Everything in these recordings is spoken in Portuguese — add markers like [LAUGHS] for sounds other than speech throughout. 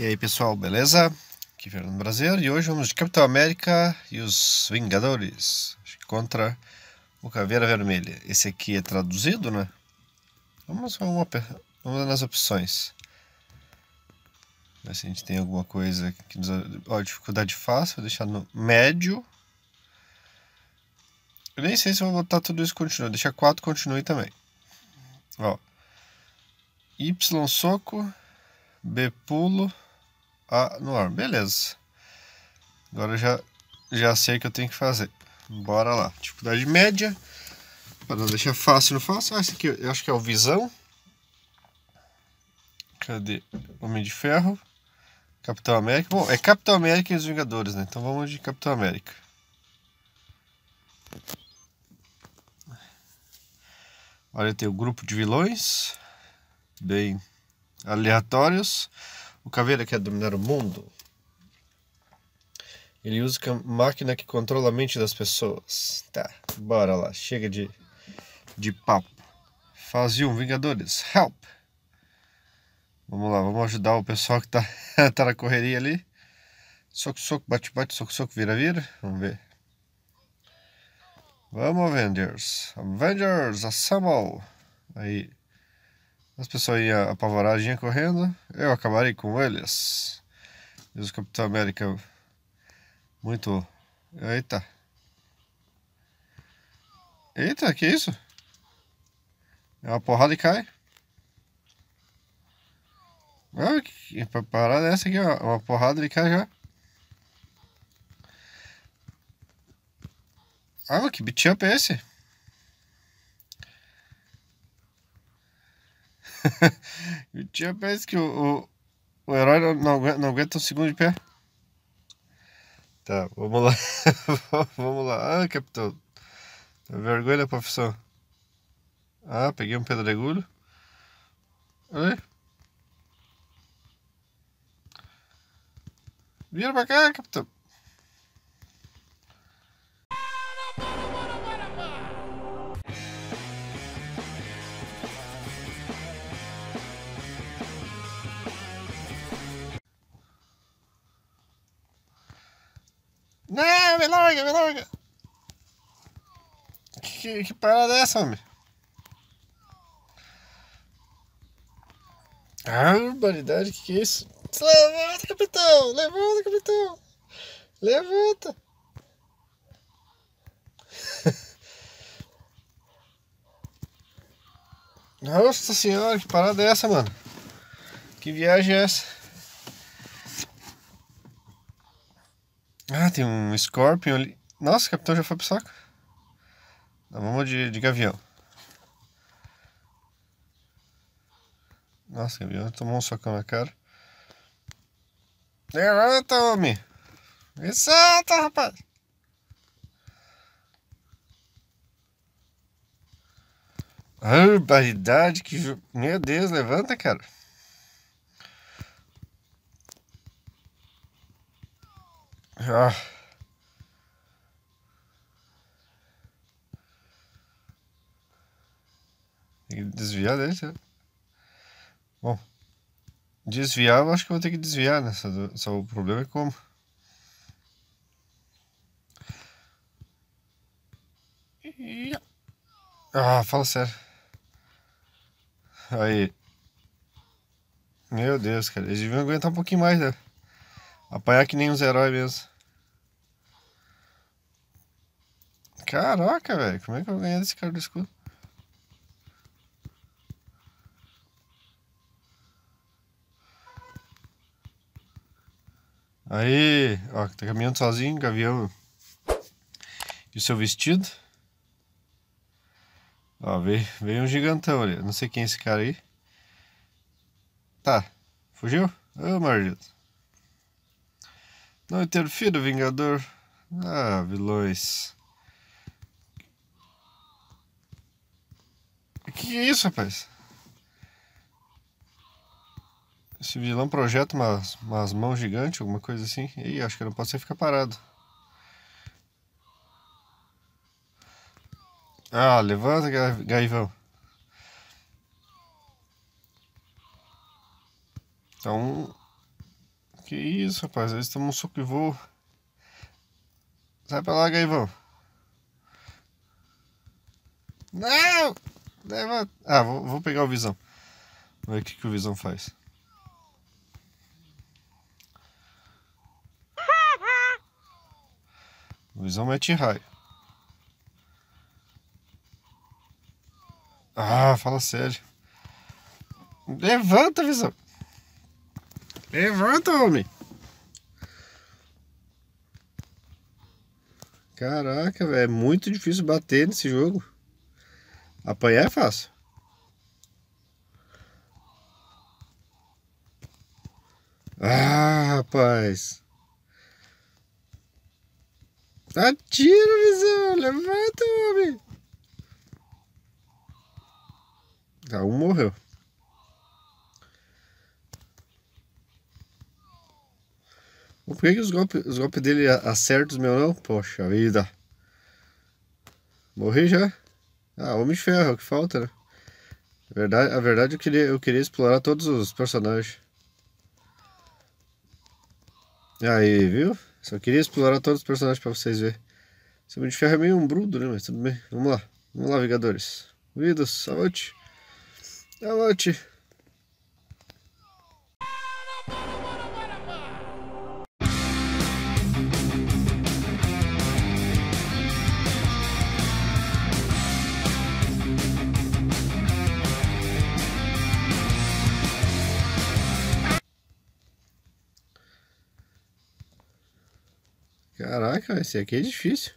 E aí pessoal, beleza? Aqui é Fernando Brasil e hoje vamos de Capitão América e os Vingadores contra o Caveira Vermelha. Esse aqui é traduzido, né? Vamos, uma, vamos nas opções. Ver se a gente tem alguma coisa que nos. Ó, dificuldade fácil, vou deixar no médio. Eu nem sei se vou botar tudo isso continua. Deixar 4 continue também. Ó. Y soco. B pulo a, ah, no ar. Beleza. Agora eu já, já sei o que eu tenho que fazer. Bora lá. Dificuldade média. Para deixar fácil, não fácil. Ah, esse aqui eu acho que é o Visão. Cadê? Homem de Ferro. Capitão América. Bom, é Capitão América e os Vingadores, né? Então vamos de Capitão América. Olha, tem o grupo de vilões. Bem aleatórios. O Caveira quer é dominar o mundo. Ele usa a máquina que controla a mente das pessoas. Tá, bora lá. Chega de, de papo. Fase 1, Vingadores. Help! Vamos lá, vamos ajudar o pessoal que tá, [LAUGHS] tá na correria ali. Soco, soco, bate, bate, soco, soco, vira, vira. Vamos ver. Vamos, Avengers. Avengers, assemble. Aí. As pessoas iam apavoradas, correndo. Eu acabarei com eles. Diz o Capitão América. Muito. Eita. Eita, que isso? É uma porrada e cai. Ah, que parada é essa aqui, ó. Uma porrada e cai já. Ah, que beat up é esse? o tio parece que o, o, o herói não, não, aguenta, não aguenta um segundo de pé. Tá, vamos lá. [LAUGHS] vamos lá. Ah, capitão. Vergonha professor profissão. Ah, peguei um pedregulho. Olha Vira pra cá, capitão. me larga, me larga. Que, que parada é essa, homem? Ah, barbaridade, que que é isso? levanta, capitão! Levanta, capitão! Levanta! [LAUGHS] Nossa senhora, que parada é essa, mano? Que viagem é essa? Ah, tem um Scorpion ali. Nossa, o capitão já foi pro saco. Não, vamos de, de gavião. Nossa, gavião tomou um socão na cara. Levanta, homem! Me solta, rapaz! A barbaridade que. Meu Deus, levanta, cara! Ah. Tem que desviar dele, sabe? Bom, desviar eu acho que vou ter que desviar, né? Só, do, só o problema é como. Ah, fala sério. Aí. Meu Deus, cara. Eles deviam aguentar um pouquinho mais, né? Apanhar que nem os heróis mesmo. Caraca, velho. Como é que eu ganhei desse cara do escudo? Aí, ó, tá caminhando sozinho, gavião. E o seu vestido? Ó, veio, veio um gigantão ali. Não sei quem é esse cara aí. Tá, fugiu? Ô, oh, maldito. Não interfira, Vingador. Ah, vilões. Que é isso, rapaz? Esse vilão projeta umas, umas mãos gigantes, alguma coisa assim. Ih, acho que não posso ficar parado. Ah, levanta, Gaivão. Então, que isso, rapaz. Eles tomam um suco e voo. Sai pra lá, Gaivão. Não! Levanta. Ah, vou, vou pegar o Visão. Vamos ver o que, que o Visão faz. O Visão mete raio. Ah, fala sério. Levanta, Visão. Levanta, homem. Caraca, velho. É muito difícil bater nesse jogo. Apanhar é fácil. Ah, rapaz. Atira, visão. Levanta, homem. Ah, um morreu. Por que, que os golpes os golpe dele acertam os meus não? Poxa vida. Morri já. Ah, Homem de Ferro, é o que falta, né? A verdade, a verdade eu, queria, eu queria explorar todos os personagens. Aí, viu? Só queria explorar todos os personagens pra vocês verem. Esse Homem de Ferro é meio um brudo, né? Mas tudo bem. Vamos lá. Vamos lá, Vingadores. Unidos, avante. Avante. Caraca, esse aqui é difícil.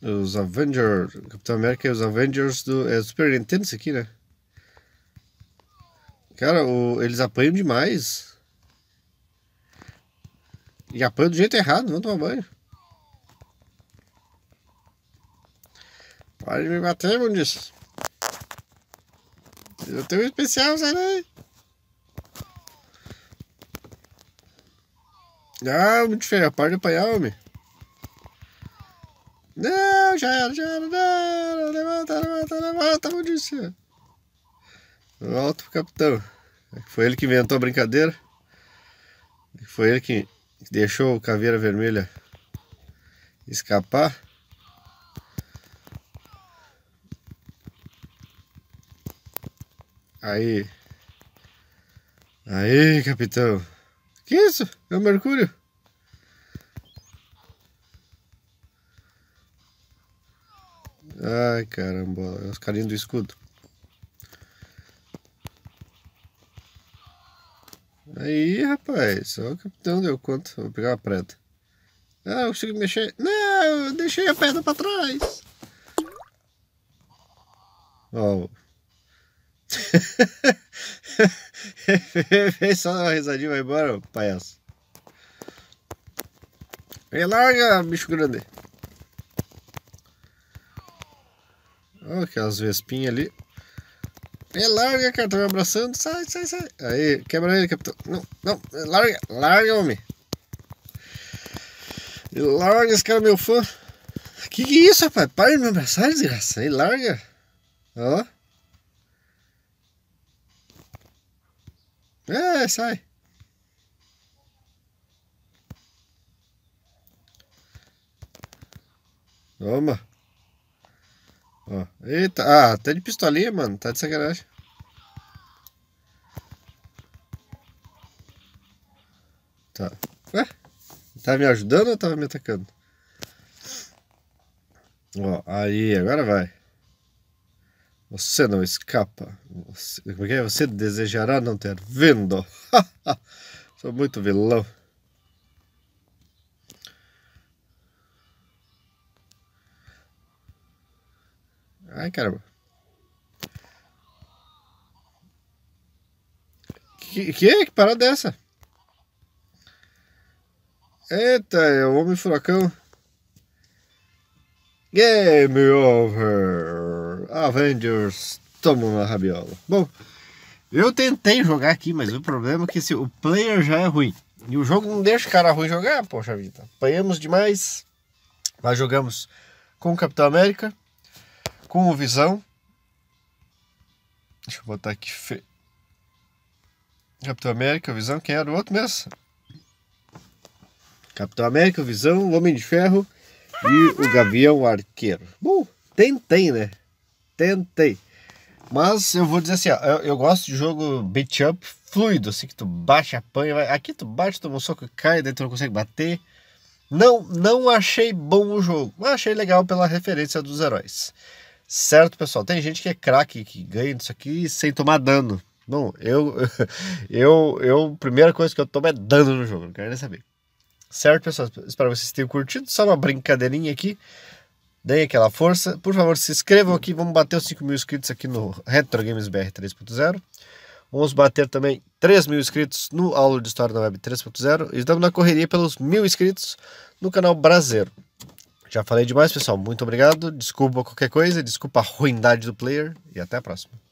Os Avengers, Capitão América e os Avengers do é Super Nintendo isso aqui, né? Cara, o, eles apanham demais. E apanham do jeito errado, vão tomar banho. Para de me bater, mundiço. Eu tenho um especial, sabe? Ah, muito feio. Para de apanhar, homem. Não, já era, já era. era levanta, levanta, levanta, maldição. Volta pro capitão. Foi ele que inventou a brincadeira. Foi ele que deixou o caveira vermelha escapar. Aí. Aí, capitão. Que isso? É o mercúrio? Ai, caramba. É os carinhos do escudo. Aí, rapaz. só o capitão deu conta. Vou pegar uma preta. Ah, eu consigo mexer. Não, eu deixei a perna pra trás. Ó. Oh. [LAUGHS] vem [LAUGHS] só uma risadinha, vai embora, palhaço. E larga, bicho grande. Olha aquelas vespinhas ali. E larga, cara, tá me abraçando. Sai, sai, sai. Aí, quebra ele, capitão. Não, não, larga, larga, homem. E larga esse cara, meu fã. Que que é isso, rapaz? Para de me abraçar, desgraça. E larga. Ó. É, sai. Toma. Ó. Eita, ah, tá de pistolinha, mano. Tá de sacanagem. Tá. Ué? Tava tá me ajudando ou tava me atacando? Ó, aí, agora vai. Você não escapa. Você, é é? você desejará não ter vindo. [LAUGHS] Sou muito vilão. Ai, caramba. Que, que, que parada é essa? Eita, é o Homem Furacão. Game over. Avengers, toma na rabiola. Bom, eu tentei jogar aqui, mas o problema é que assim, o player já é ruim. E o jogo não deixa o cara ruim jogar, poxa vida. Apanhamos demais. mas jogamos com o Capitão América, com o Visão. Deixa eu botar aqui. Fe... Capitão América, Visão, quem era o outro mesmo? Capitão América, Visão, Homem de Ferro e o Gavião Arqueiro. Bom, tentei, né? tentei. Mas eu vou dizer assim, ó, eu, eu gosto de jogo beat up fluido, assim, que tu bate apanha, vai. aqui tu bate, toma um soco, cai, daí tu não consegue bater. Não, não achei bom o jogo, mas achei legal pela referência dos heróis. Certo, pessoal? Tem gente que é craque, que ganha isso aqui sem tomar dano. Bom, eu, [LAUGHS] eu, eu, primeira coisa que eu tomo é dano no jogo, não quero nem saber. Certo, pessoal? Espero que vocês tenham curtido. Só uma brincadeirinha aqui deem aquela força. Por favor, se inscrevam aqui. Vamos bater os 5 mil inscritos aqui no Retro Games BR 3.0. Vamos bater também 3 mil inscritos no Aula de História da Web 3.0. E estamos na correria pelos mil inscritos no canal Brasileiro. Já falei demais, pessoal. Muito obrigado. Desculpa qualquer coisa. Desculpa a ruindade do player. E até a próxima.